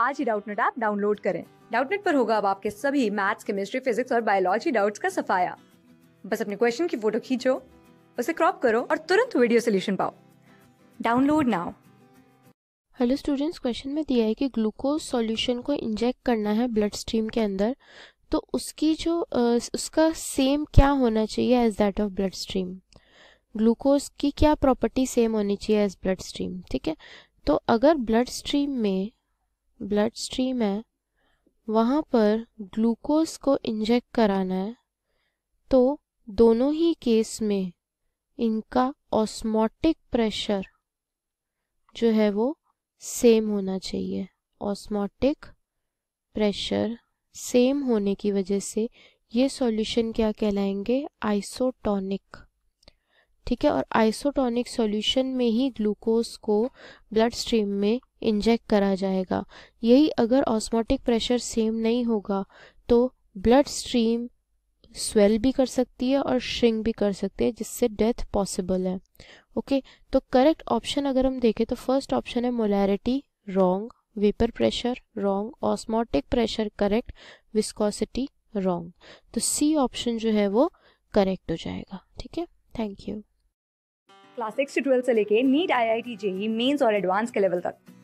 आज ही Doubtnut app download करें डाउटनेट पर होगा अब आपके सभी मैथ्स केमिस्ट्री फिजिक्स और बायोलॉजी डाउट्स का सफाया बस अपने क्वेश्चन की फोटो खींचो उसे क्रॉप करो और तुरंत वीडियो सोल्यूशन पाओ download now hello students question में दिया है कि ग्लूकोज सॉल्यूशन को इंजेक्ट करना है ब्लड स्ट्रीम के अंदर तो उसकी जो उसका सेम क्या होना चाहिए as that of blood stream glucose की क्या प्रॉपर्टी सेम होनी चाहिए एज ब्लड स्ट्रीम ठीक है तो अगर ब्लड स्ट्रीम में ब्लड स्ट्रीम है वहाँ पर ग्लूकोज को इंजेक्ट कराना है तो दोनों ही केस में इनका ऑस्मोटिक प्रेशर जो है वो सेम होना चाहिए ऑस्मोटिक प्रेशर सेम होने की वजह से ये सॉल्यूशन क्या कहलाएंगे आइसोटॉनिक ठीक है और आइसोटॉनिक सॉल्यूशन में ही ग्लूकोज को ब्लड स्ट्रीम में इंजेक्ट करा जाएगा यही अगर ऑस्मोटिक प्रेशर सेम नहीं होगा तो ब्लड स्ट्रीम स्वेल भी कर सकती है और श्रिंक भी कर सकती है जिससे डेथ पॉसिबल है ओके okay, तो करेक्ट ऑप्शन अगर हम देखें तो फर्स्ट ऑप्शन है molarity wrong vapour pressure wrong osmotic pressure correct viscosity wrong तो सी ऑप्शन जो है वो करेक्ट हो जाएगा ठीक है थैंक यू क्लास सिक्स से ट्वेल्थ से लेके NEET I I T JEE mains और एडवांस के लेवल तक